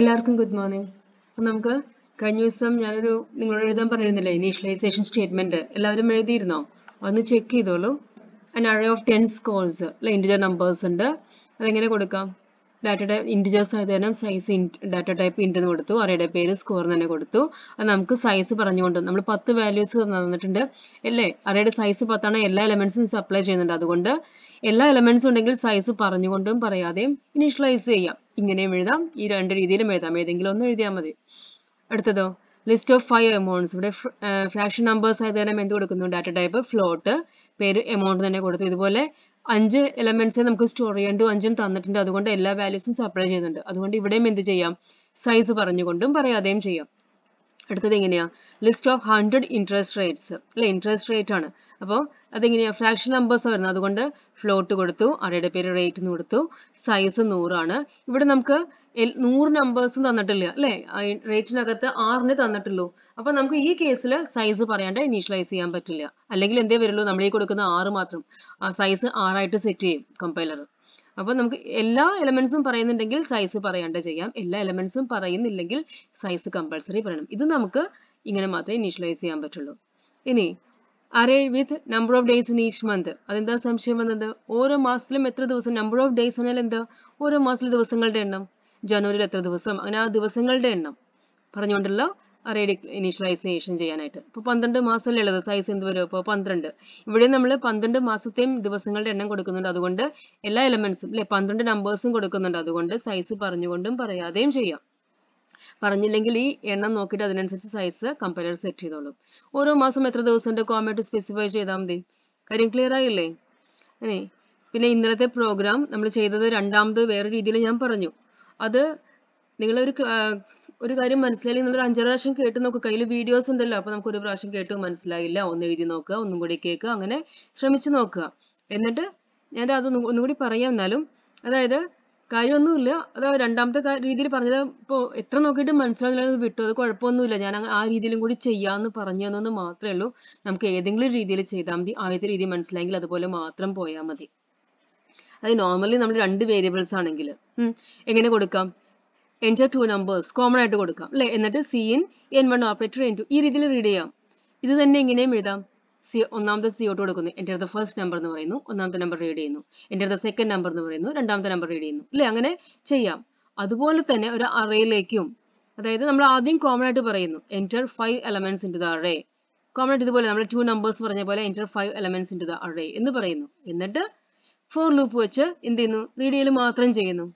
എല്ലാവർക്കും good morning അപ്പം നമുക്ക് കഴിഞ്ഞ ദിവസം ഞാനൊരു നിങ്ങളോട് എഴുതാൻ പറഞ്ഞിരുന്നില്ലേ ഇനീഷ്യലൈസേഷൻ സ്റ്റേറ്റ്മെന്റ് എല്ലാവരും എഴുതിയിരുന്നോ ഒന്ന് ചെക്ക് ചെയ്തോളൂ and array of ten scores അല്ലെ ഇൻഡിജർ നമ്പേഴ്സ് ഉണ്ട് അതെങ്ങനെ കൊടുക്കാം ഡാറ്റ ടൈപ്പ് ഇൻഡിജേഴ്സ് ആയത് സൈസ് ഡാറ്റ ടൈപ്പ് ഇൻറ്റ് എന്ന് കൊടുത്തു അറേയുടെ പേര് സ്കോർ എന്ന് തന്നെ കൊടുത്തു അത് നമുക്ക് സൈസ് പറഞ്ഞുകൊണ്ട് നമ്മൾ പത്ത് വാല്യൂസ് തന്നിട്ടുണ്ട് അല്ലേ അറേയുടെ സൈസ് പത്താണ് എല്ലാ എലമെന്റ്സും സപ്ലൈ ചെയ്യുന്നുണ്ട് അതുകൊണ്ട് എല്ലാ എലമെന്റ്സും ഉണ്ടെങ്കിൽ സൈസ് പറഞ്ഞുകൊണ്ടും പറയാതെയും ഇനീഷ്യലൈസ് ചെയ്യാം ഇങ്ങനെയും എഴുതാം ഈ രണ്ട് രീതിയിലും എഴുതാം ഏതെങ്കിലും ഒന്ന് എഴുതിയാൽ മതി അടുത്തതോ ലിസ്റ്റ് ഓഫ് ഫൈവ് എമൗണ്ട്സ് ഇവിടെ ഫ്രാക്ഷൻ നമ്പേഴ്സ് ആയത് തന്നെ എന്ത് കൊടുക്കുന്നു ഡാറ്റ ടൈപ്പ് ഫ്ലോട്ട് പേര് എമൗണ്ട് തന്നെ കൊടുത്തു ഇതുപോലെ അഞ്ച് എലമെന്റ്സ് നമുക്ക് സ്റ്റോർ ചെയ്യേണ്ടു അഞ്ചും തന്നിട്ടുണ്ട് അതുകൊണ്ട് എല്ലാ വാല്യൂസും സപ്ലൈ ചെയ്യുന്നുണ്ട് അതുകൊണ്ട് ഇവിടെയും എന്ത് ചെയ്യാം സൈസ് പറഞ്ഞുകൊണ്ടും പറയാതെയും ചെയ്യാം അടുത്തത് എങ്ങനെയാ list of hundred interest rates അല്ലെ ഇൻട്രസ്റ്റ് റേറ്റ് ആണ് അപ്പോൾ അതെങ്ങനെയാണ് ഫ്രാക്ഷൻ നമ്പേഴ്സ് വരുന്നത് അതുകൊണ്ട് ഫ്ലോട്ട് കൊടുത്തു അടയുടെ പേര് റേറ്റ് എന്ന് കൊടുത്തു സൈസ് നൂറാണ് ഇവിടെ നമുക്ക് നൂറ് നമ്പേഴ്സ് തന്നിട്ടില്ല അല്ലെ റേറ്റിനകത്ത് ആറിന് തന്നിട്ടുള്ളൂ അപ്പൊ നമുക്ക് ഈ കേസിൽ സൈസ് പറയാണ്ട് ഇനീഷ്യലൈസ് ചെയ്യാൻ പറ്റില്ല അല്ലെങ്കിൽ എന്തേ വരുള്ളൂ നമ്മൾ ഈ കൊടുക്കുന്ന ആറ് മാത്രം ആ സൈസ് ആറായിട്ട് സെറ്റ് ചെയ്യും കമ്പൈലർ അപ്പോൾ നമുക്ക് എല്ലാ എലമെന്റ്സും പറയുന്നുണ്ടെങ്കിൽ സൈസ് പറയാണ്ട് ചെയ്യാം എല്ലാ എലമെന്റ്സും പറയുന്നില്ലെങ്കിൽ സൈസ് കമ്പൾസറി പറയണം ഇത് നമുക്ക് ഇങ്ങനെ മാത്രമേ ഇനീഷ്യലൈസ് ചെയ്യാൻ പറ്റുള്ളൂ ഇനി array with number of days in each month അതെന്താ സംശയം വന്നത് ഓരോ മാസത്തിലും എത്ര ദിവസം നമ്പർ ഓഫ് ഡേയ്സ് പറഞ്ഞാൽ എന്താ ഓരോ മാസത്തിലെ ദിവസങ്ങളുടെ എണ്ണം ജനുവരിയിൽ എത്ര ദിവസം അങ്ങനെ ആ ദിവസങ്ങളുടെ എണ്ണം പറഞ്ഞുകൊണ്ടുള്ള അറേ ഇനീഷ്യലൈസേഷൻ ചെയ്യാനായിട്ട് ഇപ്പോൾ പന്ത്രണ്ട് മാസമല്ലേ ഉള്ളത് സൈസ് എന്ത് വരും ഇപ്പോൾ പന്ത്രണ്ട് ഇവിടെ നമ്മൾ പന്ത്രണ്ട് മാസത്തെയും ദിവസങ്ങളുടെ എണ്ണം കൊടുക്കുന്നുണ്ട് അതുകൊണ്ട് എല്ലാ എലമെന്റ്സും അല്ലെ പന്ത്രണ്ട് നമ്പേഴ്സും കൊടുക്കുന്നുണ്ട് അതുകൊണ്ട് സൈസ് പറഞ്ഞുകൊണ്ടും പറയാതെയും ചെയ്യാം പറഞ്ഞില്ലെങ്കിൽ ഈ എണ്ണം നോക്കിയിട്ട് അതിനനുസരിച്ച് സൈസ് കമ്പയർ സെറ്റ് ചെയ്തോളും ഓരോ മാസം എത്ര ദിവസത്തിൻ്റെ കോമായിട്ട് സ്പെസിഫൈ ചെയ്താൽ മതി കാര്യം ക്ലിയർ ആയില്ലേ അല്ലേ പിന്നെ ഇന്നലത്തെ പ്രോഗ്രാം നമ്മൾ ചെയ്തത് രണ്ടാമത് വേറെ രീതിയിൽ ഞാൻ പറഞ്ഞു അത് നിങ്ങളൊരു ഒരു കാര്യം മനസ്സിലായി നിങ്ങളൊരു അഞ്ചര പ്രാവശ്യം കേട്ട് നോക്കുക കയ്യിൽ വീഡിയോസ് ഉണ്ടല്ലോ അപ്പോൾ നമുക്ക് ഒരു പ്രാവശ്യം കേട്ട് മനസ്സിലായില്ല ഒന്ന് എഴുതി നോക്കുക ഒന്നും കൂടി കേൾക്കുക അങ്ങനെ ശ്രമിച്ചു നോക്കുക എന്നിട്ട് ഞാൻ അത് ഒന്നും കൂടി പറയാം എന്നാലും അതായത് കാര്യമൊന്നുമില്ല അത് രണ്ടാമത്തെ രീതിയിൽ പറഞ്ഞത് ഇപ്പോൾ എത്ര നോക്കിയിട്ട് മനസ്സിലാകുന്നില്ല വിട്ടു അത് കുഴപ്പമൊന്നുമില്ല ഞാൻ ആ രീതിയിലും കൂടി ചെയ്യാമെന്ന് പറഞ്ഞു തന്നെന്ന് മാത്രമേ ഉള്ളൂ നമുക്ക് ഏതെങ്കിലും രീതിയിൽ ചെയ്താൽ മതി ആദ്യത്തെ രീതി മനസ്സിലായെങ്കിൽ അതുപോലെ മാത്രം പോയാൽ മതി അത് നോർമലി നമ്മൾ രണ്ട് വേരിയബിൾസ് ആണെങ്കിൽ എങ്ങനെ കൊടുക്കാം എൻജർ ടു നമ്പേഴ്സ് കോമൺ ആയിട്ട് കൊടുക്കാം അല്ലേ എന്നിട്ട് cin N one operator N two ഈ രീതിയിൽ റീഡ് ചെയ്യാം ഇത് തന്നെ എങ്ങനെയും എഴുതാം ഒന്നാമത്തെ സി ടു കൊടുക്കുന്നു എൻ്റെ അടുത്ത് ഫസ്റ്റ് നമ്പർ എന്ന് പറയുന്നു ഒന്നാമത്തെ നമ്പർ റീഡ് ചെയ്യുന്നു എൻ്റെ അടുത്ത് സെക്കൻഡ് നമ്പർ എന്ന് പറയുന്നു രണ്ടാമത്തെ നമ്പർ റീഡ് ചെയ്യുന്നു അല്ലേ അങ്ങനെ ചെയ്യാം അതുപോലെ തന്നെ ഒരു അറയിലേക്കും അതായത് നമ്മൾ ആദ്യം കോമൺ ആയിട്ട് പറയുന്നു enter five elements into the array common ആയിട്ട് ഇതുപോലെ നമ്മൾ ടു നമ്പേഴ്സ് പറഞ്ഞ പോലെ enter five elements into the array എന്ന് പറയുന്നു എന്നിട്ട് ഫോർ ലൂപ്പ് വെച്ച് എന്ത് ചെയ്യുന്നു റീഡ് ചെയ്യൽ മാത്രം ചെയ്യുന്നു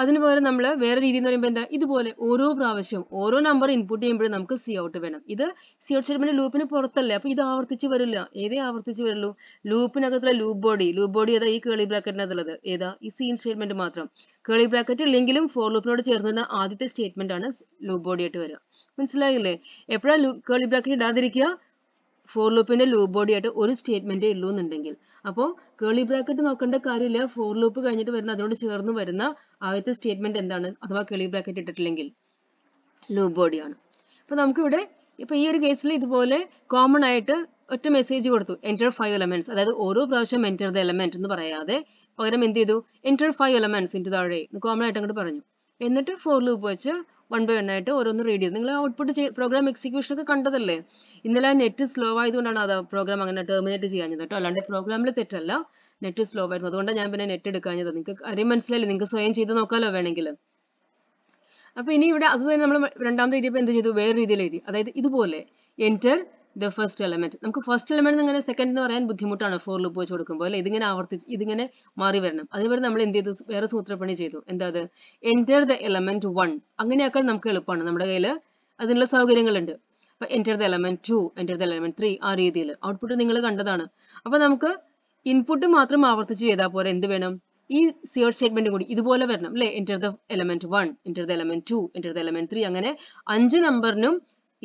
അതിന് പകരം നമ്മൾ വേറെ രീതി എന്ന് പറയുമ്പോൾ എന്താ ഇതുപോലെ ഓരോ പ്രാവശ്യം ഓരോ നമ്പർ ഇൻപുട്ട് ചെയ്യുമ്പോഴും നമുക്ക് സി ഔട്ട് വേണം ഇത് സി ഔട്ട് സ്റ്റേറ്റ്മെന്റ് ലൂപ്പിന് പുറത്തല്ലേ അപ്പോൾ ഇത് ആവർത്തിച്ച് വരില്ല ഏതേ ആവർത്തിച്ച് വരുള്ളൂ ലൂപ്പിനകത്തുള്ള ലൂപ്പ് ബോഡി ലൂപ്പ് ബോഡി ഏതാ ഈ കേളി ബ്രാക്കറ്റിനകത്തുള്ളത് ഏതാ ഈ സീൻ സ്റ്റേറ്റ്മെന്റ് മാത്രം കേളി ബ്രാക്കറ്റ് ഇല്ലെങ്കിലും ഫോർ ലൂപ്പിനോട് ചേർന്നിരുന്ന ആദ്യത്തെ സ്റ്റേറ്റ്മെന്റ് ആണ് ലൂപ്പ് ബോഡി ആയിട്ട് വരിക മനസ്സിലായില്ലേ എപ്പോഴാ കേളി ബ്രാക്കറ്റ് ഇടാതിരിക്കുക ഫോർ ലൂപ്പിന്റെ ലൂപ്പ് ബോഡിയായിട്ട് ഒരു സ്റ്റേറ്റ്മെന്റേ ഉള്ളൂ എന്നുണ്ടെങ്കിൽ അപ്പോൾ കേളി ബ്രാക്കറ്റ് നോക്കേണ്ട കാര്യമില്ല ഫോർ ലൂപ്പ് കഴിഞ്ഞിട്ട് വരുന്ന അതിനോട് ചേർന്ന് വരുന്ന ആദ്യത്തെ സ്റ്റേറ്റ്മെന്റ് എന്താണ് അഥവാ കേളി ബ്രാക്കറ്റ് ഇട്ടിട്ടില്ലെങ്കിൽ ലൂപ്പ് ബോഡിയാണ് അപ്പോൾ നമുക്കിവിടെ ഇപ്പൊ ഈ ഒരു കേസിൽ ഇതുപോലെ കോമൺ ആയിട്ട് ഒറ്റ മെസ്സേജ് കൊടുത്തു എൻറ്റർ ഫൈവ് എലമെന്റ്സ് അതായത് ഓരോ പ്രാവശ്യം എൻറ്റർ ദ എലമെന്റ് എന്ന് പറയാതെ പകരം എന്ത് ചെയ്തു എൻറ്റർ ഫൈവ് എലമെന്റ്സ് ഇൻറ്റു താഴെ കോമൺ ആയിട്ട് അങ്ങോട്ട് പറഞ്ഞു എന്നിട്ട് ഫോർ ലൂപ്പ് വെച്ച് വൺ ബൈ വൺ ആയിട്ട് ഓരോന്ന് റീഡ് ചെയ്തു നിങ്ങൾ ഔട്ട്പുട്ട് പ്രോഗ്രാം ഒക്കെ കണ്ടതല്ലേ ഇന്നലെ നെറ്റ് സ്ലോ ആയതുകൊണ്ടാണ് അത് പ്രോഗ്രാം അങ്ങനെ ടെർമിനേറ്റ് ചെയ്യാഞ്ഞത് കേട്ടോ അല്ലാണ്ട് പ്രോഗ്രാമിൽ തെറ്റല്ല നെറ്റ് സ്ലോ ആയിരുന്നു അതുകൊണ്ടാണ് ഞാൻ പിന്നെ നെറ്റ് എടുക്കാഞ്ഞത് നിങ്ങൾക്ക് കാര്യം മനസ്സിലായില്ലേ നിങ്ങൾക്ക് സ്വയം ചെയ്ത് നോക്കാലോ വേണമെങ്കിൽ അപ്പോൾ ഇനി ഇവിടെ അത് തന്നെ നമ്മൾ രണ്ടാമത്തെ രീതി ഇപ്പൊ എന്ത് ചെയ്തു വേറെ രീതിയിൽ എഴുതി അതായത് ഇതുപോലെ enter ദ ഫസ്റ്റ് എലമെന്റ് നമുക്ക് ഫസ്റ്റ് എലമെന്റ് ഇങ്ങനെ സെക്കൻഡ് എന്ന് പറയാൻ ബുദ്ധിമുട്ടാണ് ഫോർ ലൂപ്പ് വെച്ച് കൊടുക്കുമ്പോൾ അല്ലെ ഇതിങ്ങനെ ആവർത്തിച്ച് ഇതിങ്ങനെ മാറി വരണം അതേപോലെ നമ്മൾ എന്ത് ചെയ്തു വേറെ സൂത്രപ്പണി ചെയ്തു എന്താ അത് എൻറ്റർ ദ എലമെന്റ് വൺ അങ്ങനെയാക്കാൻ നമുക്ക് എളുപ്പമാണ് നമ്മുടെ കയ്യിൽ അതിനുള്ള സൗകര്യങ്ങളുണ്ട് അപ്പൊ enter the element two enter the element three ആ രീതിയിൽ ഔട്ട്പുട്ട് നിങ്ങൾ കണ്ടതാണ് അപ്പൊ നമുക്ക് ഇൻപുട്ട് മാത്രം ആവർത്തിച്ച് ചെയ്താൽ പോലെ എന്ത് വേണം ഈ സിയോർ സ്റ്റേറ്റ്മെന്റ് കൂടി ഇതുപോലെ വരണം അല്ലെ enter the element one enter the element two enter the element three അങ്ങനെ അഞ്ച് നമ്പറിനും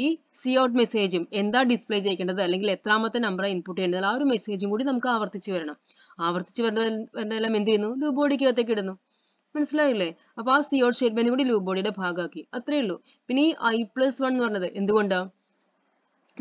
ഈ സി ഔട്ട് മെസ്സേജും എന്താ ഡിസ്പ്ലേ ചെയ്യേണ്ടത് അല്ലെങ്കിൽ എത്രാമത്തെ നമ്പർ ഇൻപുട്ട് ചെയ്യേണ്ടത് ആ ഒരു മെസ്സേജും കൂടി നമുക്ക് ആവർത്തിച്ച് വരണം ആവർത്തിച്ച് വരണമെല്ലാം എന്ത് ചെയ്യുന്നു ലൂപ്പ് അകത്തേക്ക് ഇടുന്നു മനസ്സിലായില്ലേ അപ്പോൾ ആ സി ഔട്ട് സ്റ്റേറ്റ്മെന്റ് കൂടി ലൂപ്പ് ബോഡിയുടെ ഭാഗമാക്കി അത്രേ ഉള്ളൂ പിന്നെ ഈ ഐ പ്ലസ് വൺ എന്ന് പറഞ്ഞത് എന്തുകൊണ്ടാണ്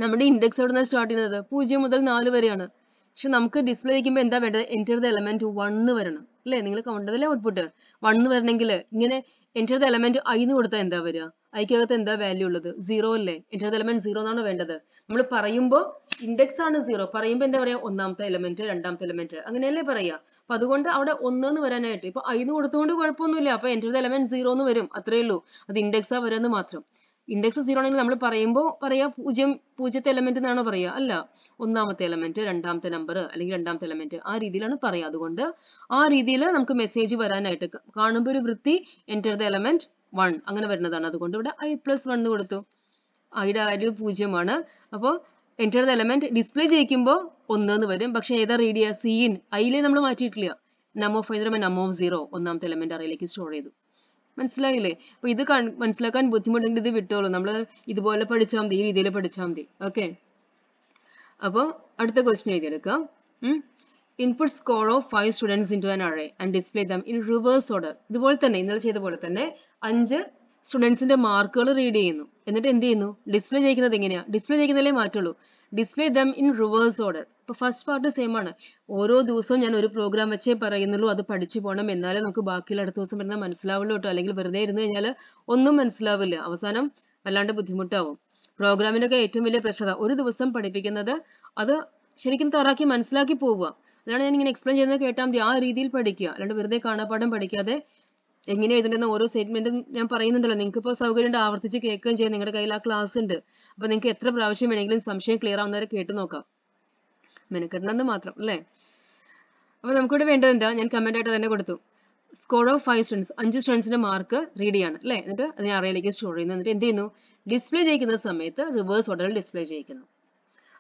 നമ്മുടെ ഇൻഡെക്സ് എവിടെ നിന്ന് സ്റ്റാർട്ട് ചെയ്യുന്നത് പൂജ്യം മുതൽ നാല് വരെയാണ് പക്ഷെ നമുക്ക് ഡിസ്പ്ലേ ചെയ്യുമ്പോൾ എന്താ വേണ്ടത് എൻ്റർ ദ എലമെന്റ് വണ്ണ് വരണം അല്ലേ നിങ്ങൾ കൗണ്ടതിലെ ഔട്ട്പുട്ട് വണ്ണ് വരണമെങ്കിൽ ഇങ്ങനെ എൻ്റർ ദ എലമെന്റ് ഐ എന്ന് കൊടുത്താൽ എന്താ വരിക ഐക്കകത്ത് എന്താ വാല്യൂ ഉള്ളത് സീറോ അല്ലേ ഇന്റർ എലമെന്റ് സീറോ എന്നാണ് വേണ്ടത് നമ്മൾ പറയുമ്പോൾ ഇൻഡെക്സ് ആണ് സീറോ പറയുമ്പോൾ എന്താ പറയാ ഒന്നാമത്തെ എലമെന്റ് രണ്ടാമത്തെ എലമെന്റ് അങ്ങനെയല്ലേ പറയാ അപ്പൊ അതുകൊണ്ട് അവിടെ ഒന്നെന്ന് വരാനായിട്ട് ഇപ്പൊ ഐന്ന് കൊടുത്തുകൊണ്ട് കുഴപ്പമൊന്നുമില്ല അപ്പൊ ഇന്റർ എലമെന്റ് സീറോ എന്ന് വരും അത്രേ ഉള്ളൂ അത് ഇൻഡെക്സാ വരുന്നത് മാത്രം ഇൻഡെക്സ് സീറോ ആണെങ്കിൽ നമ്മൾ പറയുമ്പോൾ പറയാ പൂജ്യം പൂജ്യത്തെ എലമെന്റ് എന്നാണോ പറയാ അല്ല ഒന്നാമത്തെ എലമെന്റ് രണ്ടാമത്തെ നമ്പർ അല്ലെങ്കിൽ രണ്ടാമത്തെ എലമെന്റ് ആ രീതിയിലാണ് പറയാ അതുകൊണ്ട് ആ രീതിയിൽ നമുക്ക് മെസ്സേജ് വരാനായിട്ട് കാണുമ്പോൾ ഒരു വൃത്തി എൻ്റർ ദ എലമെന്റ് വൺ അങ്ങനെ വരുന്നതാണ് അതുകൊണ്ട് ഇവിടെ ഐ പ്ലസ് വൺ കൊടുത്തു ഐയുടെ വാല്യൂ പൂജ്യമാണ് അപ്പോൾ എൻ്റെ ദ എലമെന്റ് ഡിസ്പ്ലേ ചെയ്യിക്കുമ്പോൾ എന്ന് വരും പക്ഷേ ഏതാ റീഡ് ചെയ്യുക സീൻ ഐയിലെ നമ്മൾ മാറ്റിയിട്ടില്ല നമ്മ ഓഫ് ഫൈവ് നമ്മ ഓഫ് സീറോ ഒന്നാമത്തെ എലമെന്റ് അറയിലേക്ക് സ്റ്റോർ ചെയ്തു മനസ്സിലായില്ലേ അപ്പോൾ ഇത് മനസ്സിലാക്കാൻ ബുദ്ധിമുട്ടെങ്കിൽ ഇത് വിട്ടോളൂ നമ്മൾ ഇതുപോലെ പഠിച്ചാൽ മതി ഈ രീതിയിൽ പഠിച്ചാൽ മതി ഓക്കെ അപ്പോൾ അടുത്ത ക്വസ്റ്റ്യൻ എഴുതിയെടുക്കാം input score of five students into an array and display them in reverse order ഇതുപോലെ തന്നെ ഇന്നലെ ചെയ്ത പോലെ തന്നെ അഞ്ച് സ്റ്റുഡൻസിന്റെ മാർക്കുകൾ റീഡ് ചെയ്യുന്നു എന്നിട്ട് എന്ത് ചെയ്യുന്നു ഡിസ്പ്ലേ ചെയ്യുന്നത് എങ്ങനെയാണ് ഡിസ്പ്ലേ ചെയ്യുന്നതിലേ മാറ്റുള്ളൂ display them in reverse order ഇപ്പൊ ഫസ്റ്റ് പാർട്ട് സെയിം ആണ് ഓരോ ദിവസവും ഞാൻ ഒരു പ്രോഗ്രാം വെച്ചേ പറയുന്നുള്ളൂ അത് പഠിച്ചു പോകണം എന്നാലേ നമുക്ക് ബാക്കിയുള്ള അടുത്ത ദിവസം വരുന്ന മനസ്സിലാവുള്ളൂ കേട്ടോ അല്ലെങ്കിൽ വെറുതെ ഇരുന്ന് കഴിഞ്ഞാൽ ഒന്നും മനസ്സിലാവില്ല അവസാനം വല്ലാണ്ട് ബുദ്ധിമുട്ടാവും പ്രോഗ്രാമിനൊക്കെ ഏറ്റവും വലിയ പ്രശ്നത ഒരു ദിവസം പഠിപ്പിക്കുന്നത് അത് ശരിക്കും തറാക്കി മനസ്സിലാക്കി പോവുക അതാണ് ഞാൻ ഇങ്ങനെ എക്സ്പ്ലെയിൻ ചെയ്യുന്നത് കേട്ടാൽ മതി ആ രീതിയിൽ പഠിക്കുക അല്ലാണ്ട് വെറുതെ കാണാപ്പാടം പഠിക്കാതെ എങ്ങനെ എഴുതണ്ടെന്ന് ഓരോ സ്റ്റേറ്റ്മെന്റും ഞാൻ പറയുന്നുണ്ടല്ലോ നിങ്ങൾക്ക് ഇപ്പോൾ സൗകര്യം ആവർത്തിച്ച് കേൾക്കുകയും ചെയ്യാം നിങ്ങളുടെ കയ്യിൽ ആ ക്ലാസ് ഉണ്ട് അപ്പോൾ നിങ്ങൾക്ക് എത്ര പ്രാവശ്യം വേണമെങ്കിലും സംശയം ക്ലിയർ ആവുന്നവരെ കേട്ട് നോക്കാം മെനക്കെടണമെന്ന് മാത്രം അല്ലേ അപ്പോൾ നമുക്കിവിടെ വേണ്ടത് എന്താ ഞാൻ കമന്റ് ആയിട്ട് തന്നെ കൊടുത്തു സ്കോർ ഓഫ് ഫൈവ് സ്റ്റുഡൻസ് അഞ്ച് സ്റ്റുഡൻസിന്റെ മാർക്ക് റീഡ് ചെയ്യാണ് അല്ലേ എന്നിട്ട് ഞാൻ അറയിലേക്ക് സ്റ്റോർ ചെയ്യുന്നു എന്നിട്ട് എന്ത് ചെയ്യുന്നു ഡിസ്പ്ലേ ചെയ്യുന്ന സമയത്ത് റിവേഴ്സ് ഓർഡറിൽ ഡിസ്പ്ലേ ചെയ്യിക്കുന്നു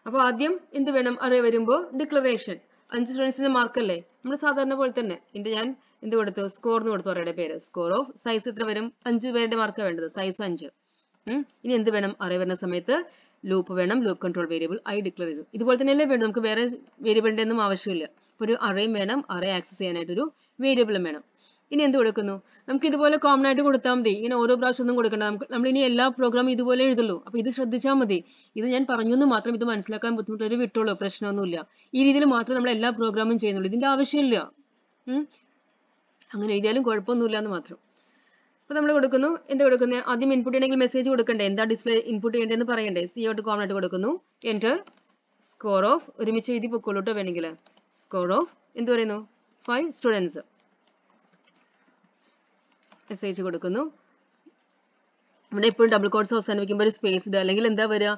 അപ്പോൾ ആദ്യം എന്ത് വേണം അറേ വരുമ്പോൾ ഡിക്ലറേഷൻ അഞ്ച് റൺസിന്റെ മാർക്കല്ലേ നമ്മൾ സാധാരണ പോലെ തന്നെ ഇതിന്റെ ഞാൻ എന്ത് കൊടുത്തു സ്കോർ എന്ന് കൊടുത്തു അവരുടെ പേര് സ്കോർ ഓഫ് സൈസ് എത്ര വരും അഞ്ച് പേരുടെ മാർക്ക് വേണ്ടത് സൈസ് അഞ്ച് ഇനി എന്ത് വേണം അറേ വരുന്ന സമയത്ത് ലൂപ്പ് വേണം loop control variable I declare ചെയ്തു ഇതുപോലെ അല്ലേ വേണ്ടത് നമുക്ക് വേറെ വേരിയബിളിന്റെ ഒന്നും ആവശ്യമില്ല ഒരു അറേയും വേണം അറേ ആക്സസ് ചെയ്യാനായിട്ട് ഒരു വേരിയബിളും വേണം ഇനി എന്ത് കൊടുക്കുന്നു നമുക്ക് ഇതുപോലെ കോമൺ ആയിട്ട് കൊടുത്താൽ മതി ഇങ്ങനെ ഓരോ പ്രാവശ്യം ഒന്നും കൊടുക്കേണ്ട നമുക്ക് നമ്മൾ ഇനി എല്ലാ പ്രോഗ്രാമും ഇതുപോലെ എഴുതുള്ളൂ അപ്പോൾ ഇത് ശ്രദ്ധിച്ചാൽ മതി ഇത് ഞാൻ പറഞ്ഞു എന്ന് മാത്രം ഇത് മനസ്സിലാക്കാൻ ബുദ്ധിമുട്ടൊരു വിട്ടുള്ളൂ പ്രശ്നമൊന്നുമില്ല ഈ രീതിയിൽ മാത്രം നമ്മൾ എല്ലാ പ്രോഗ്രാമും ചെയ്യുന്നുള്ളൂ ഇതിന്റെ ആവശ്യമില്ല അങ്ങനെ എഴുതിയാലും കുഴപ്പമൊന്നുമില്ല എന്ന് മാത്രം അപ്പോൾ നമ്മൾ കൊടുക്കുന്നു എന്ത് കൊടുക്കുന്നത് ആദ്യം ഇൻപുട്ട് ചെയ്യണമെങ്കിൽ മെസ്സേജ് കൊടുക്കണ്ടേ എന്താ ഡിസ്പ്ലേ ഇൻപുട്ട് ചെയ്യേണ്ടതെന്ന് പറയണ്ടേ സി ഔട്ട് കോമൺ ആയിട്ട് കൊടുക്കുന്നു എന്റർ സ്കോർ ഓഫ് ഒരുമിച്ച് എഴുതി പൊക്കോളൂട്ടോ വേണമെങ്കിൽ സ്കോർ ഓഫ് എന്ത് പറയുന്നു ഫൈവ് സ്റ്റുഡൻസ് എസ് എച്ച് കൊടുക്കുന്നു ഇവിടെ എപ്പോഴും ഡബിൾ കോഡ്സ് അവസാനിപ്പിക്കുമ്പോൾ ഒരു സ്പേസ് ഇടുക അല്ലെങ്കിൽ എന്താ വരിക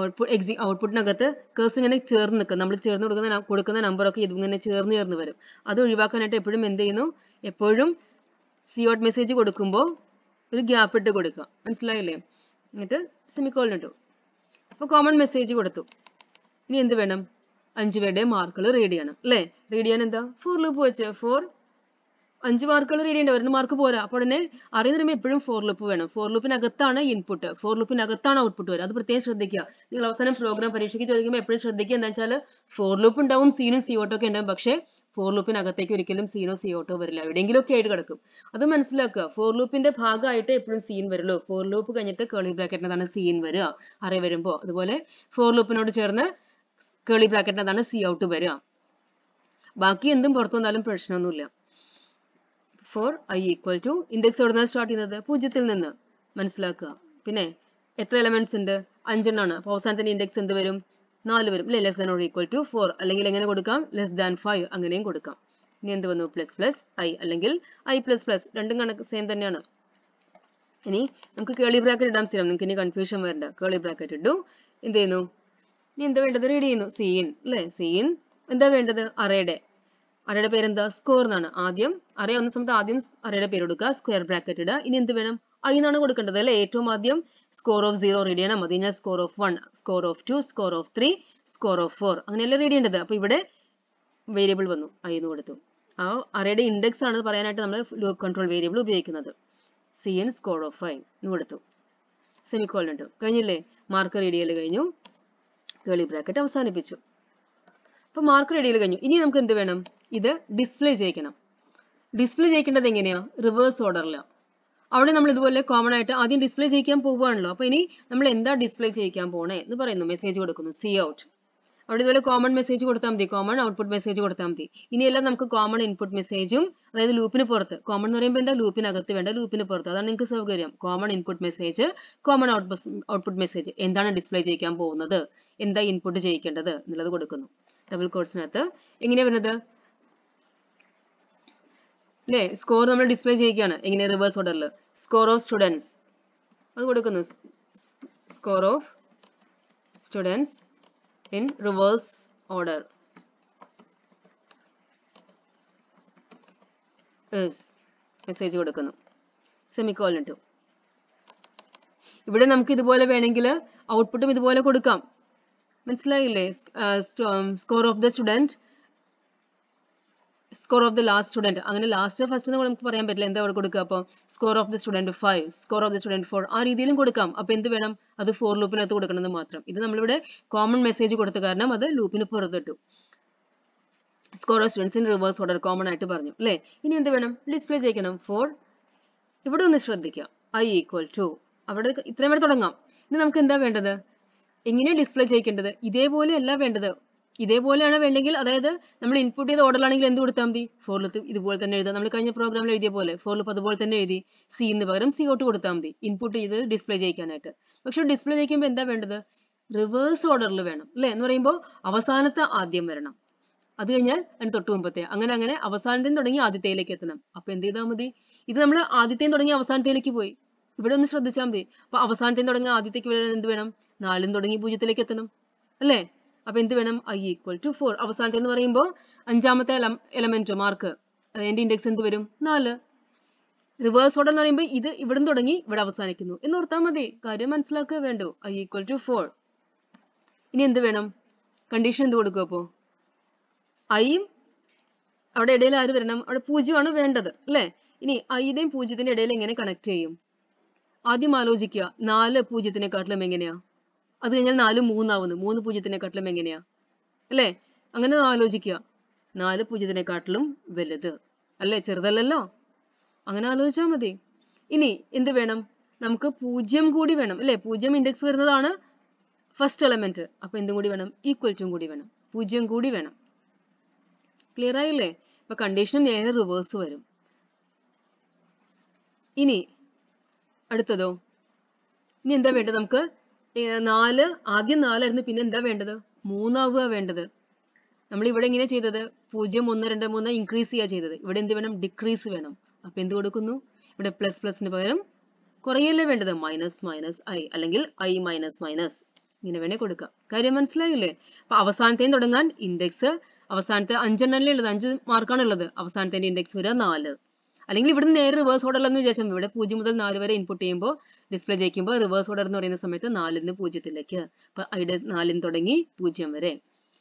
ഔട്ട്പുട്ട് എക്സി ഔട്ട്പുട്ടിനകത്ത് കേസ് ഇങ്ങനെ ചേർന്ന് നിൽക്കും നമ്മൾ ചേർന്ന് കൊടുക്കുന്ന കൊടുക്കുന്ന നമ്പറൊക്കെ ഇതിങ്ങനെ ചേർന്ന് ചേർന്ന് വരും അത് ഒഴിവാക്കാനായിട്ട് എപ്പോഴും എന്ത് ചെയ്യുന്നു എപ്പോഴും സി ഔട്ട് മെസ്സേജ് കൊടുക്കുമ്പോൾ ഒരു ഗ്യാപ്പ് ഇട്ട് കൊടുക്കുക മനസ്സിലായില്ലേ എന്നിട്ട് സെമിക്കോളിന് ഇട്ടു അപ്പോൾ കോമൺ മെസ്സേജ് കൊടുത്തു ഇനി എന്ത് വേണം അഞ്ചു പേരുടെ മാർക്കുകൾ റീഡ് ചെയ്യണം അല്ലേ റീഡ് ചെയ്യാൻ എന്താ ഫോർ ലൂപ്പ് വെച്ച് ഫോർ അഞ്ച് മാർക്കുകൾ റെഡി ഉണ്ട് ഒരു മാർക്ക് പോരാ അപ്പോൾ തന്നെ അറിയുന്ന എപ്പോഴും ഫോർ ലുപ്പ് വേണം ഫോർ ലുപ്പിനകത്താണ് ഇൻപുട്ട് ഫോർ ലുപ്പിനകത്താണ് ഔട്ട്പുട്ട് വരിക അത് പ്രത്യേകം ശ്രദ്ധിക്കുക നിങ്ങൾ അവസാനം പ്രോഗ്രാം പരീക്ഷയ്ക്ക് ചോദിക്കുമ്പോൾ എപ്പോഴും ശ്രദ്ധിക്കുക എന്താ വെച്ചാൽ ഫോർ ലുപ്പ് ഉണ്ടാവും സീനും ഓട്ടോ ഒക്കെ ഉണ്ടാവും പക്ഷേ ഫോർ ലൂപ്പിനകത്തേക്ക് ഒരിക്കലും സീനോ ഓട്ടോ വരില്ല എവിടെയെങ്കിലുമൊക്കെ ആയിട്ട് കിടക്കും അത് മനസ്സിലാക്കുക ഫോർ ലൂപ്പിന്റെ ഭാഗമായിട്ട് എപ്പോഴും സീൻ വരുള്ളൂ ഫോർ ലൂപ്പ് കഴിഞ്ഞിട്ട് കേളി ബ്രാക്കറ്റിനാണ് സീൻ വരിക അറിയ വരുമ്പോൾ അതുപോലെ ഫോർ ലൂപ്പിനോട് ചേർന്ന് കേളി ബ്രാക്കറ്റിനാണ് സി ഔട്ട് വരിക ബാക്കി എന്തും പുറത്തു വന്നാലും പ്രശ്നമൊന്നുമില്ല for I equal to index എവിടെ നിന്ന് സ്റ്റാർട്ട് ചെയ്യുന്നത് പൂജ്യത്തിൽ നിന്ന് മനസ്സിലാക്കുക പിന്നെ എത്ര എലമെന്റ്സ് ഉണ്ട് അഞ്ചെണ്ണാണ് അപ്പോൾ അവസാനത്തിന് ഇൻഡെക്സ് എന്ത് വരും നാല് വരും അല്ലെ less than or equal to four അല്ലെങ്കിൽ എങ്ങനെ കൊടുക്കാം ലെസ് ദാൻ ഫൈവ് അങ്ങനെയും കൊടുക്കാം ഇനി എന്ത് വന്നു പ്ലസ് പ്ലസ് ഐ അല്ലെങ്കിൽ ഐ പ്ലസ് പ്ലസ് രണ്ടും കണക്ക് സെയിം തന്നെയാണ് ഇനി നമുക്ക് കേളി ബ്രാക്കറ്റ് ഇടാൻ സ്ഥിരം നിങ്ങൾക്ക് ഇനി കൺഫ്യൂഷൻ വരണ്ട കേളി ബ്രാക്കറ്റ് ഇട്ടു എന്ത് ചെയ്യുന്നു ഇനി എന്താ വേണ്ടത് റീഡ് ചെയ്യുന്നു സീൻ അല്ലേ സീൻ എന്താ വേണ്ടത് അറേയുടെ അറയുടെ പേരെന്താ സ്ക്വയർ എന്നാണ് ആദ്യം അറേ വന്ന സമയത്ത് ആദ്യം അരയുടെ പേര് കൊടുക്കുക സ്ക്വയർ ബ്രാക്കറ്റ് ഇടുക ഇനി എന്ത് വേണം ഐ എന്നാണ് കൊടുക്കേണ്ടത് അല്ലെ ഏറ്റവും ആദ്യം സ്കോർ ഓഫ് സീറോ റീഡ് ചെയ്യണം അത് കഴിഞ്ഞാൽ score of one score of two score of three score of four അങ്ങനെയല്ലേ റീഡ് ചെയ്യേണ്ടത് അപ്പൊ ഇവിടെ വേരിയബിൾ വന്നു ഐ എന്ന് കൊടുത്തു ആ അറയുടെ ഇൻഡെക്സ് ആണ് പറയാനായിട്ട് നമ്മൾ ലൂപ്പ് കൺട്രോൾ വേരിയബിൾ ഉപയോഗിക്കുന്നത് cin score of I എന്ന് കൊടുത്തു സെമിക്കോളുണ്ട് കഴിഞ്ഞില്ലേ മാർക്ക് റീഡ് ചെയ്യൽ കഴിഞ്ഞു കേളി ബ്രാക്കറ്റ് അവസാനിപ്പിച്ചു അപ്പൊ മാർക്ക് റെഡി കഴിഞ്ഞു ഇനി നമുക്ക് എന്ത് വേണം ഇത് ഡിസ്പ്ലേ ചെയ്യിക്കണം ഡിസ്പ്ലേ ചെയ്യിക്കേണ്ടത് എങ്ങനെയാ റിവേഴ്സ് ഓർഡറിൽ അവിടെ നമ്മൾ ഇതുപോലെ കോമൺ ആയിട്ട് ആദ്യം ഡിസ്പ്ലേ ചെയ്യിക്കാൻ പോവുകയാണല്ലോ അപ്പൊ ഇനി നമ്മൾ എന്താ ഡിസ്പ്ലേ ചെയ്യിക്കാൻ പോണേ എന്ന് പറയുന്നു മെസ്സേജ് കൊടുക്കുന്നു സി ഔട്ട് അവിടെ ഇതുപോലെ കോമൺ മെസ്സേജ് കൊടുത്താൽ മതി കോമൺ ഔട്ട്പുട്ട് മെസ്സേജ് കൊടുത്താൽ മതി ഇനിയെല്ലാം നമുക്ക് കോമൺ ഇൻപുട്ട് മെസ്സേജും അതായത് ലൂപ്പിന് പുറത്ത് കോമൺ എന്ന് പറയുമ്പോൾ എന്താ ലൂപ്പിനകത്ത് വേണ്ട ലൂപ്പിന് പുറത്ത് അതാണ് നിങ്ങൾക്ക് സൗകര്യം common input message common output message എന്താണ് ഡിസ്പ്ലേ ചെയ്യിക്കാൻ പോകുന്നത് എന്താ ഇൻപുട്ട് ചെയ്യിക്കേണ്ടത് എന്നുള്ളത് കൊടുക്കുന്നു ഡബിൾ കോഡ്സിനകത്ത് എങ്ങനെയാ വരുന്നത് അല്ലേ സ്കോർ നമ്മൾ ഡിസ്പ്ലേ ചെയ്യിക്കുകയാണ് എങ്ങനെ റിവേഴ്സ് ഓർഡറിൽ സ്കോർ ഓഫ് സ്റ്റുഡൻസ് അത് കൊടുക്കുന്നു score of students in reverse order message കൊടുക്കുന്നു സെമിക്കോളിട്ടു ഇവിടെ നമുക്ക് ഇതുപോലെ വേണമെങ്കിൽ ഔട്ട്പുട്ടും ഇതുപോലെ കൊടുക്കാം മനസ്സിലായില്ലേ score of the student score of the last student അങ്ങനെ ലാസ്റ്റ് ഫസ്റ്റ് എന്ന് നമുക്ക് പറയാൻ പറ്റില്ല എന്താ അവിടെ കൊടുക്കുക അപ്പോൾ score of the student five score of the student four ആ രീതിയിലും കൊടുക്കാം അപ്പോൾ എന്ത് വേണം അത് ഫോർ ലൂപ്പിനകത്ത് കൊടുക്കണമെന്ന് മാത്രം ഇത് നമ്മളിവിടെ കോമൺ മെസ്സേജ് കൊടുത്ത കാരണം അത് ലൂപ്പിന് പുറത്തിട്ടു score of students in reverse order common ആയിട്ട് പറഞ്ഞു അല്ലേ ഇനി എന്ത് വേണം ഡിസ്പ്ലേ ചെയ്യണം ഫോർ ഇവിടെ ഒന്ന് ശ്രദ്ധിക്കുക ഐ ഈക്വൽ ടു അവിടെ ഇത്രയും വരെ തുടങ്ങാം ഇനി നമുക്ക് എന്താ വേണ്ടത് എങ്ങനെയാണ് ഡിസ്പ്ലേ ചെയ്യിക്കേണ്ടത് ഇതേപോലെയല്ല വേണ്ടത് ഇതേപോലെയാണ് വേണ്ടെങ്കിൽ അതായത് നമ്മൾ ഇൻപുട്ട് ചെയ്ത ഓർഡറിലാണെങ്കിൽ എന്ത് കൊടുത്താൽ മതി ഫോർ ലൂപ്പ് ഇതുപോലെ തന്നെ എഴുതാം നമ്മൾ കഴിഞ്ഞ പ്രോഗ്രാമിൽ എഴുതിയ പോലെ ഫോർ ലൂപ്പ് അതുപോലെ തന്നെ എഴുതി സി എന്ന് പകരം സി ഔട്ട് കൊടുത്താൽ മതി ഇൻപുട്ട് ചെയ്ത് ഡിസ്പ്ലേ ചെയ്യിക്കാനായിട്ട് പക്ഷെ ഡിസ്പ്ലേ ചെയ്യിക്കുമ്പോൾ എന്താ വേണ്ടത് റിവേഴ്സ് ഓർഡറിൽ വേണം അല്ലേ എന്ന് പറയുമ്പോൾ അവസാനത്തെ ആദ്യം വരണം അത് കഴിഞ്ഞാൽ അതിന് തൊട്ട് മുമ്പത്തെ അങ്ങനെ അങ്ങനെ അവസാനത്തേയും തുടങ്ങി ആദ്യത്തേലേക്ക് എത്തണം അപ്പൊ എന്ത് ചെയ്താൽ മതി ഇത് നമ്മൾ ആദ്യത്തെയും തുടങ്ങി അവസാനത്തേലേക്ക് പോയി ഇവിടെ ഒന്ന് ശ്രദ്ധിച്ചാൽ മതി അപ്പൊ അവസാനത്തേയും തുടങ്ങി ആദ്യത്തേക്ക് വരാൻ എന്ത് വേണം നാലും തുടങ്ങി പൂജ്യത്തിലേക്ക് എത്തണം അല്ലേ അപ്പൊ എന്ത് വേണം ഐ ഈക്വൽ ടു ഫോർ അവസാനത്തെ എന്ന് പറയുമ്പോൾ അഞ്ചാമത്തെ എലമെന്റ് മാർക്ക് അതിന്റെ ഇൻഡെക്സ് എന്ത് വരും നാല് റിവേഴ്സ് ഓർഡർ എന്ന് പറയുമ്പോൾ ഇത് ഇവിടെ തുടങ്ങി ഇവിടെ അവസാനിക്കുന്നു എന്ന് ഓർത്താൽ മതി കാര്യം മനസ്സിലാക്കുക വേണ്ടു ഐ ഈക്വൽ ടു ഫോർ ഇനി എന്ത് വേണം കണ്ടീഷൻ എന്ത് കൊടുക്കുക അപ്പോൾ ഐയും അവിടെ ഇടയിൽ ആര് വരണം അവിടെ പൂജ്യമാണ് വേണ്ടത് അല്ലേ ഇനി ഐയുടെയും പൂജ്യത്തിന്റെ ഇടയിൽ എങ്ങനെ കണക്ട് ചെയ്യും ആദ്യം ആലോചിക്കുക നാല് പൂജ്യത്തിനെക്കാട്ടിലും എങ്ങനെയാ അത് കഴിഞ്ഞാൽ നാല് മൂന്നാവുന്നു മൂന്ന് പൂജ്യത്തിനെക്കാട്ടിലും എങ്ങനെയാ അല്ലേ അങ്ങനെ ആലോചിക്കുക നാല് പൂജ്യത്തിനെക്കാട്ടിലും വലുത് അല്ലേ ചെറുതല്ലല്ലോ അങ്ങനെ ആലോചിച്ചാൽ മതി ഇനി എന്ത് വേണം നമുക്ക് പൂജ്യം കൂടി വേണം അല്ലേ പൂജ്യം ഇൻഡെക്സ് വരുന്നതാണ് ഫസ്റ്റ് എലമെന്റ് അപ്പൊ എന്തും കൂടി വേണം ഈക്വൽ ടു കൂടി വേണം പൂജ്യം കൂടി വേണം ക്ലിയർ ആയില്ലേ ഇപ്പൊ കണ്ടീഷൻ നേരെ റിവേഴ്സ് വരും ഇനി അടുത്തതോ ഇനി എന്താ വേണ്ടത് നമുക്ക് നാല് ആദ്യം നാലായിരുന്നു പിന്നെ എന്താ വേണ്ടത് മൂന്നാവുക വേണ്ടത് നമ്മൾ ഇവിടെ എങ്ങനെ ചെയ്തത് പൂജ്യം ഒന്ന് രണ്ട് മൂന്ന് ഇൻക്രീസ് ചെയ്യുക ചെയ്തത് ഇവിടെ എന്ത് വേണം ഡിക്രീസ് വേണം അപ്പൊ എന്ത് കൊടുക്കുന്നു ഇവിടെ പ്ലസ് പ്ലസിന് പകരം കുറയല്ലേ വേണ്ടത് മൈനസ് മൈനസ് ഐ അല്ലെങ്കിൽ ഐ മൈനസ് മൈനസ് ഇങ്ങനെ വേണേ കൊടുക്കാം കാര്യം മനസ്സിലായില്ലേ അപ്പൊ അവസാനത്തെയും തുടങ്ങാൻ ഇൻഡെക്സ് അവസാനത്തെ അഞ്ചെണ്ണല്ലേ ഉള്ളത് അഞ്ച് മാർക്കാണ് ഉള്ളത് അവസാനത്തെ ഇൻഡെക്സ് വരിക നാല് അല്ലെങ്കിൽ ഇവിടെ നേരെ റിവേഴ്സ് ഓർഡർ എന്ന് വിചാരിച്ചാൽ ഇവിടെ പൂജ്യം മുതൽ നാല് വരെ ഇൻപുട്ട് ചെയ്യുമ്പോൾ ഡിസ്പ്ലേ ചെയ്യുമ്പോൾ റിവേഴ്സ് ഓർഡർ എന്ന് പറയുന്ന സമയത്ത് നാലിൽ നിന്ന് പൂജ്യത്തിലേക്ക് അപ്പം ഇവിടെ നാലിൽ തുടങ്ങി പൂജ്യം വരെ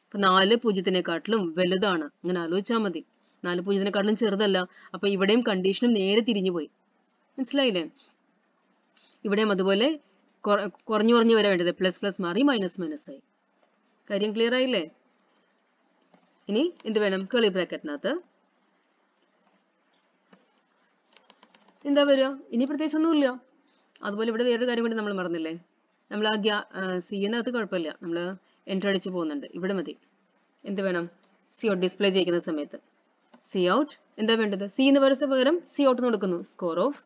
അപ്പൊ നാല് പൂജ്യത്തിനെക്കാട്ടിലും വലുതാണ് അങ്ങനെ ആലോചിച്ചാൽ മതി നാല് പൂജ്യത്തിനെക്കാട്ടിലും ചെറുതല്ല അപ്പൊ ഇവിടെയും കണ്ടീഷനും നേരെ തിരിഞ്ഞുപോയി മനസ്സിലായില്ലേ ഇവിടെയും അതുപോലെ കുറഞ്ഞു കുറഞ്ഞു വരെ വേണ്ടത് പ്ലസ് പ്ലസ് മാറി മൈനസ് മൈനസ് ആയി കാര്യം ക്ലിയർ ആയില്ലേ ഇനി എന്ത് വേണം കേളി ബ്രാക്കറ്റിനകത്ത് എന്താ വരിക ഇനി പ്രത്യേകിച്ച് ഒന്നുമില്ല അതുപോലെ ഇവിടെ വേറൊരു കാര്യം കൂടി നമ്മൾ മറന്നില്ലേ നമ്മൾ ആ ഗ്യാ സിയിനകത്ത് കുഴപ്പമില്ല നമ്മൾ എൻ്റർ അടിച്ച് പോകുന്നുണ്ട് ഇവിടെ മതി എന്ത് വേണം സി ഔട്ട് ഡിസ്പ്ലേ ചെയ്യിക്കുന്ന സമയത്ത് സി ഔട്ട് എന്താ വേണ്ടത് സി എന്ന് പറയുന്ന പകരം സി ഔട്ട് കൊടുക്കുന്നു സ്കോർ ഓഫ്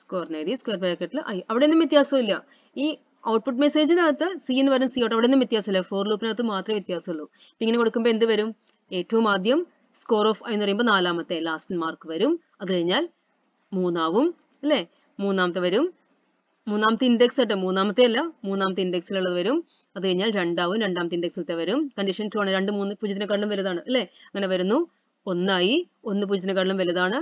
സ്കോർ എഴുതി സ്ക്വയർ ബ്രാക്കറ്റിൽ ഐ അവിടെ ഒന്നും വ്യത്യാസമില്ല ഈ ഔട്ട്പുട്ട് മെസ്സേജിനകത്ത് സി എന്ന് പറയുന്ന സി ഔട്ട് അവിടെ ഒന്നും വ്യത്യാസമില്ല ഫോർ ലൂപ്പിനകത്ത് മാത്രമേ വ്യത്യാസമുള്ളൂ ഇങ്ങനെ കൊടുക്കുമ്പോൾ എന്ത് വരും ഏറ്റവും ആദ്യം സ്കോർ ഓഫ് എന്ന് പറയുമ്പോൾ നാലാമത്തെ ലാസ്റ്റ് മാർക്ക് വരും അത് കഴിഞ്ഞാൽ മൂന്നാവും അല്ലെ മൂന്നാമത്തെ വരും മൂന്നാമത്തെ ഇൻഡെക്സ് ആട്ടെ മൂന്നാമത്തെ അല്ല മൂന്നാമത്തെ ഇൻഡെക്സിലുള്ളത് വരും അത് കഴിഞ്ഞാൽ രണ്ടാവും രണ്ടാമത്തെ ഇൻഡെക്സിലത്തെ വരും കണ്ടീഷൻ ടു ആണ് രണ്ട് മൂന്ന് പൂജ്യത്തിനെക്കാളും വലുതാണ് അല്ലെ അങ്ങനെ വരുന്നു ഒന്നായി ഒന്ന് പൂജ്യത്തിനെക്കാളും വലുതാണ്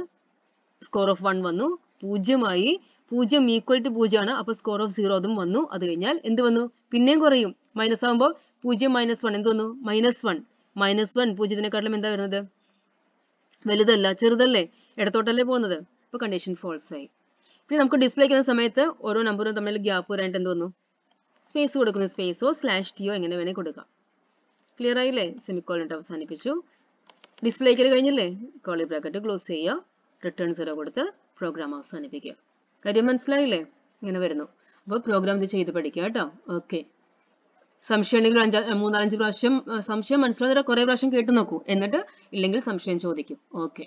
സ്കോർ ഓഫ് വൺ വന്നു പൂജ്യമായി പൂജ്യം ഈക്വൽ ടു പൂജ്യമാണ് അപ്പൊ സ്കോർ ഓഫ് സീറോ അതും വന്നു അത് കഴിഞ്ഞാൽ എന്ത് വന്നു പിന്നെയും കുറയും മൈനസ് ആകുമ്പോൾ പൂജ്യം മൈനസ് വൺ എന്ത് വന്നു മൈനസ് വൺ മൈനസ് വൺ പൂജ്യത്തിനെക്കാട്ടിലും എന്താ വരുന്നത് വലുതല്ല ചെറുതല്ലേ ഇടത്തോട്ടല്ലേ പോകുന്നത് അപ്പോൾ കണ്ടീഷൻ ഫോൾസ് ആയി പിന്നെ നമുക്ക് ഡിസ്പ്ലേ ചെയ്യുന്ന സമയത്ത് ഓരോ നമ്പറും തമ്മിൽ ഗ്യാപ്പ് വരാനായിട്ട് എന്ത് വന്നു സ്പേസ് കൊടുക്കുന്ന സ്പേസോ സ്ലാഷ് ടിയോ എങ്ങനെ വേണേ കൊടുക്കാം ക്ലിയർ ആയില്ലേ സെമിക്കോളിനിട്ട് അവസാനിപ്പിച്ചു ഡിസ്പ്ലേ കഴിഞ്ഞില്ലേ കോളി ബ്രാക്കറ്റ് ക്ലോസ് ചെയ്യുക റിട്ടേൺ സീറോ കൊടുത്ത് പ്രോഗ്രാം അവസാനിപ്പിക്കുക കാര്യം മനസ്സിലായില്ലേ ഇങ്ങനെ വരുന്നു അപ്പോൾ പ്രോഗ്രാം ഇത് ചെയ്ത് പഠിക്കുക കേട്ടോ ഓക്കെ സംശയം ഉണ്ടെങ്കിൽ അഞ്ചാ മൂന്നാലഞ്ച് പ്രാവശ്യം സംശയം മനസ്സിലാകുന്ന കുറേ പ്രാവശ്യം കേട്ടു നോക്കൂ എന്നിട്ട് ഇല്ലെങ്കിൽ സംശയം ചോദിക്കും ഓക്കെ